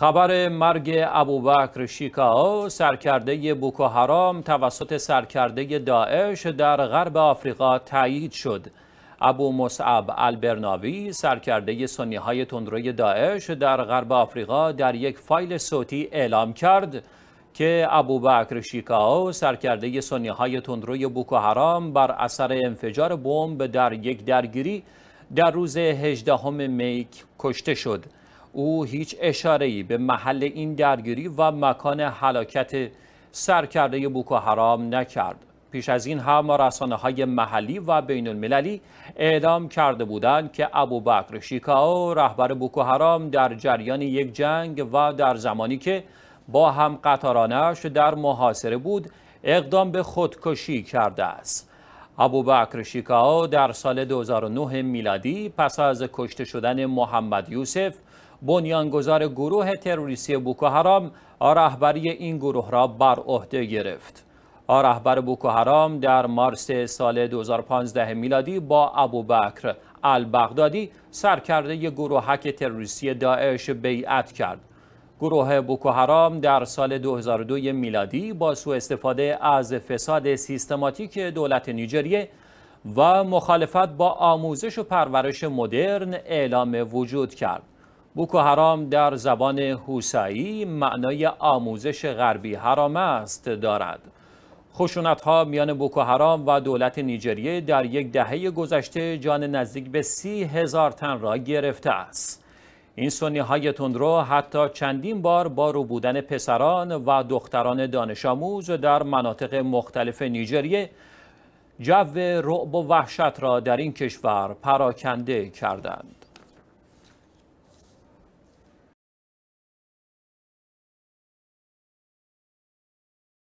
خبر مرگ بکر شیکاو سرکرده بوکو حرام توسط سرکرده داعش در غرب آفریقا تایید شد. ابو مصعب البرناوی سرکرده سنی های تندروی داعش در غرب آفریقا در یک فایل صوتی اعلام کرد که ابوبکر شیکاو سرکرده سنی های تندروی بوکو حرام بر اثر انفجار بمب در یک درگیری در روز 18 می کشته شد. او هیچ ای به محل این درگیری و مکان حلاکت سرکرده بوکو حرام نکرد پیش از این هم رسانه های محلی و بین المللی اعلام کرده بودند که بکر شیکاو رهبر بوکو حرام در جریان یک جنگ و در زمانی که با هم قطارانش در محاصره بود اقدام به خودکشی کرده است بکر شیکاو در سال 2009 میلادی پس از کشته شدن محمد یوسف بنیانگذار گروه تروریستی بوکوهرام رهبری این گروه را بر عهده گرفت. رهبر حرام در مارس سال 2015 میلادی با ابوبکر البغدادی سرکرده گروهک تروریستی داعش بیعت کرد. گروه حرام در سال 2002 میلادی با سوء استفاده از فساد سیستماتیک دولت نیجریه و مخالفت با آموزش و پرورش مدرن اعلام وجود کرد. بوکو حرام در زبان حوسایی معنای آموزش غربی حرام است دارد. خشونت ها میان بوکو حرام و دولت نیجریه در یک دهه گذشته جان نزدیک به سی هزار تن را گرفته است. این سنی های تندرو حتی چندین بار با روبودن پسران و دختران دانش آموز در مناطق مختلف نیجریه جو رعب و وحشت را در این کشور پراکنده کردند.